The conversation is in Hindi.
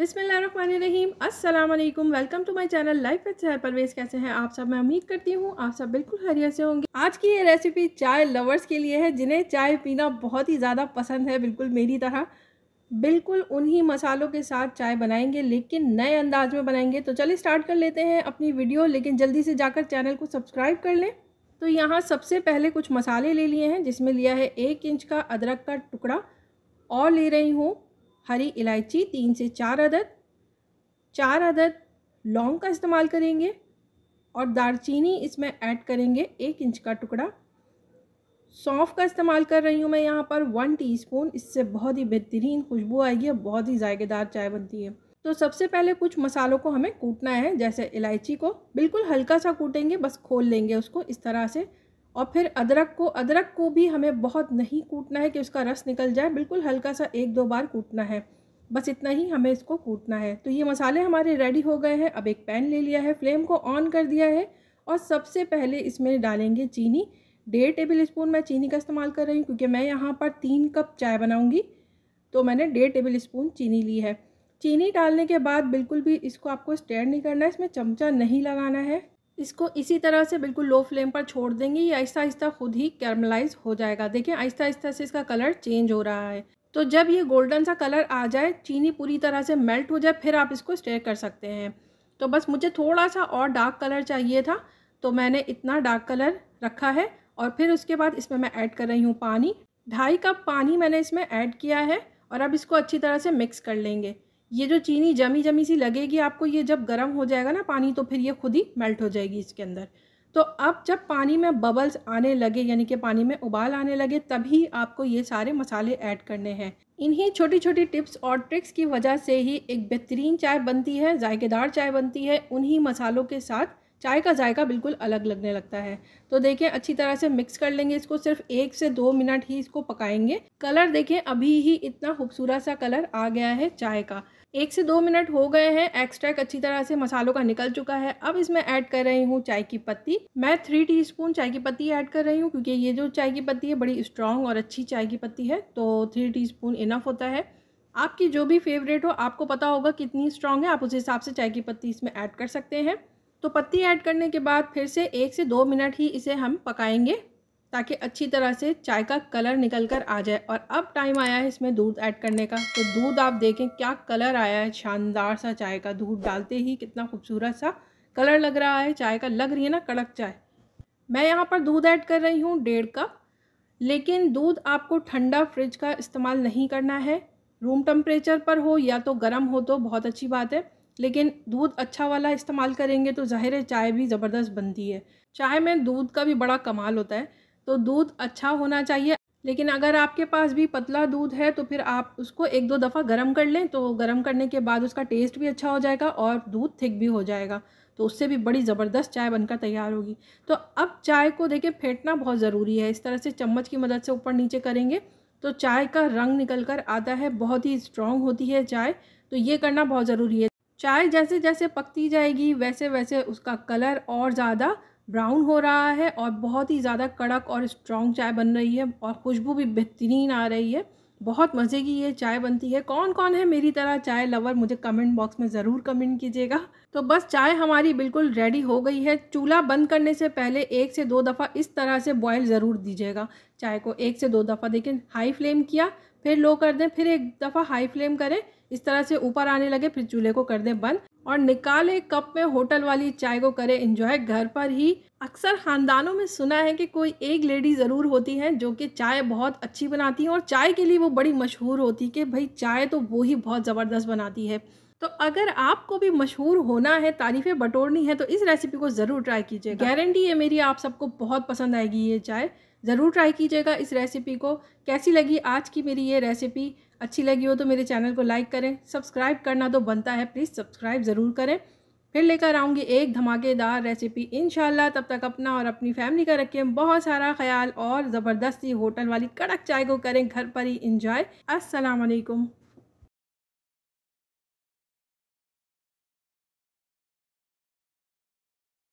बिसमीम असलम welcome to my channel life with Sahar Parvez कैसे हैं आप सब मैं उम्मीद करती हूँ आप सब बिल्कुल हरिया से होंगे आज की ये रेसिपी चाय लवर्स के लिए है जिन्हें चाय पीना बहुत ही ज़्यादा पसंद है बिल्कुल मेरी तरह बिल्कुल उन्हीं मसालों के साथ चाय बनाएंगे लेकिन नए अंदाज में बनाएंगे तो चलिए स्टार्ट कर लेते हैं अपनी वीडियो लेकिन जल्दी से जाकर चैनल को सब्सक्राइब कर लें तो यहाँ सबसे पहले कुछ मसाले ले लिए हैं जिसमें लिया है एक इंच का अदरक का टुकड़ा और ले रही हूँ हरी इलायची तीन से चार अदद चार अदद लौंग का इस्तेमाल करेंगे और दारचीनी इसमें ऐड करेंगे एक इंच का टुकड़ा सौंफ का इस्तेमाल कर रही हूँ मैं यहाँ पर वन टीस्पून इससे बहुत ही बेहतरीन खुशबू आएगी और बहुत ही जायकेदार चाय बनती है तो सबसे पहले कुछ मसालों को हमें कूटना है जैसे इलायची को बिल्कुल हल्का सा कूटेंगे बस खोल लेंगे उसको इस तरह से और फिर अदरक को अदरक को भी हमें बहुत नहीं कूटना है कि उसका रस निकल जाए बिल्कुल हल्का सा एक दो बार कूटना है बस इतना ही हमें इसको कूटना है तो ये मसाले हमारे रेडी हो गए हैं अब एक पैन ले लिया है फ्लेम को ऑन कर दिया है और सबसे पहले इसमें डालेंगे चीनी डेढ़ टेबल स्पून मैं चीनी का इस्तेमाल कर रही हूँ क्योंकि मैं यहाँ पर तीन कप चाय बनाऊँगी तो मैंने डेढ़ टेबल स्पून चीनी ली है चीनी डालने के बाद बिल्कुल भी इसको आपको स्टैंड नहीं करना है इसमें चमचा नहीं लगाना है इसको इसी तरह से बिल्कुल लो फ्लेम पर छोड़ देंगे ये आहिस्ता आहिस्ता खुद ही कैरमलाइज हो जाएगा देखिए आहिस्ता आहिस्ता से इसका कलर चेंज हो रहा है तो जब ये गोल्डन सा कलर आ जाए चीनी पूरी तरह से मेल्ट हो जाए फिर आप इसको स्टेयर कर सकते हैं तो बस मुझे थोड़ा सा और डार्क कलर चाहिए था तो मैंने इतना डार्क कलर रखा है और फिर उसके बाद इसमें मैं ऐड कर रही हूँ पानी ढाई कप पानी मैंने इसमें ऐड किया है और अब इसको अच्छी तरह से मिक्स कर लेंगे ये जो चीनी जमी जमी सी लगेगी आपको ये जब गर्म हो जाएगा ना पानी तो फिर ये खुद ही मेल्ट हो जाएगी इसके अंदर तो अब जब पानी में बबल्स आने लगे यानी कि पानी में उबाल आने लगे तभी आपको ये सारे मसाले ऐड करने हैं इन्हीं छोटी छोटी टिप्स और ट्रिक्स की वजह से ही एक बेहतरीन चाय बनती है जायकेदार चाय बनती है उन्हीं मसालों के साथ चाय का जायका बिल्कुल अलग लगने लगता है तो देखें अच्छी तरह से मिक्स कर लेंगे इसको सिर्फ एक से दो मिनट ही इसको पकाएंगे कलर देखें अभी ही इतना खूबसूरत सा कलर आ गया है चाय का एक से दो मिनट हो गए हैं एक्सट्रैक्ट अच्छी तरह से मसालों का निकल चुका है अब इसमें ऐड कर रही हूँ चाय की पत्ती मैं थ्री टीस्पून चाय की पत्ती ऐड कर रही हूँ क्योंकि ये जो चाय की पत्ती है बड़ी स्ट्रांग और अच्छी चाय की पत्ती है तो थ्री टीस्पून इनफ होता है आपकी जो भी फेवरेट हो आपको पता होगा कितनी स्ट्रांग है आप उस हिसाब से चाय की पत्ती इसमें ऐड कर सकते हैं तो पत्ती ऐड करने के बाद फिर से एक से दो मिनट ही इसे हम पकाएंगे ताकि अच्छी तरह से चाय का कलर निकल कर आ जाए और अब टाइम आया है इसमें दूध ऐड करने का तो दूध आप देखें क्या कलर आया है शानदार सा चाय का दूध डालते ही कितना खूबसूरत सा कलर लग रहा है चाय का लग रही है ना कड़क चाय मैं यहाँ पर दूध ऐड कर रही हूँ डेढ़ कप लेकिन दूध आपको ठंडा फ्रिज का इस्तेमाल नहीं करना है रूम टम्परेचर पर हो या तो गर्म हो तो बहुत अच्छी बात है लेकिन दूध अच्छा वाला इस्तेमाल करेंगे तो ज़ाहिर है चाय भी ज़बरदस्त बनती है चाय में दूध का भी बड़ा कमाल होता है तो दूध अच्छा होना चाहिए लेकिन अगर आपके पास भी पतला दूध है तो फिर आप उसको एक दो दफ़ा गर्म कर लें तो गर्म करने के बाद उसका टेस्ट भी अच्छा हो जाएगा और दूध थिक भी हो जाएगा तो उससे भी बड़ी ज़बरदस्त चाय बनकर तैयार होगी तो अब चाय को देखें फेंटना बहुत ज़रूरी है इस तरह से चम्मच की मदद से ऊपर नीचे करेंगे तो चाय का रंग निकल कर आता है बहुत ही स्ट्रॉन्ग होती है चाय तो ये करना बहुत ज़रूरी है चाय जैसे जैसे पकती जाएगी वैसे वैसे उसका कलर और ज़्यादा ब्राउन हो रहा है और बहुत ही ज़्यादा कड़क और स्ट्रॉन्ग चाय बन रही है और खुशबू भी बेहतरीन आ रही है बहुत मज़े की ये चाय बनती है कौन कौन है मेरी तरह चाय लवर मुझे कमेंट बॉक्स में ज़रूर कमेंट कीजिएगा तो बस चाय हमारी बिल्कुल रेडी हो गई है चूल्हा बंद करने से पहले एक से दो दफ़ा इस तरह से बॉयल ज़रूर दीजिएगा चाय को एक से दो दफ़ा देखें हाई फ्लेम किया फिर लो कर दें फिर एक दफ़ा हाई फ्लेम करें इस तरह से ऊपर आने लगे फिर चूल्हे को कर दें बंद और निकाले कप में होटल वाली चाय को करे इंजॉय घर पर ही अक्सर खानदानों में सुना है कि कोई एक लेडी ज़रूर होती है जो कि चाय बहुत अच्छी बनाती है और चाय के लिए वो बड़ी मशहूर होती है कि भाई चाय तो वो ही बहुत ज़बरदस्त बनाती है तो अगर आपको भी मशहूर होना है तारीफ़ें बटोरनी है तो इस रेसिपी को ज़रूर ट्राई कीजिए गारंटी है मेरी आप सबको बहुत पसंद आएगी ये चाय ज़रूर ट्राई कीजिएगा इस रेसिपी को कैसी लगी आज की मेरी ये रेसिपी अच्छी लगी हो तो मेरे चैनल को लाइक करें सब्सक्राइब करना तो बनता है प्लीज़ सब्सक्राइब ज़रूर करें फिर लेकर आऊँगी एक धमाकेदार रेसिपी इन तब तक अपना और अपनी फैमिली का रखें बहुत सारा ख्याल और ज़बरदस्ती होटल वाली कड़क चाय को करें घर पर ही इंजॉय असलकम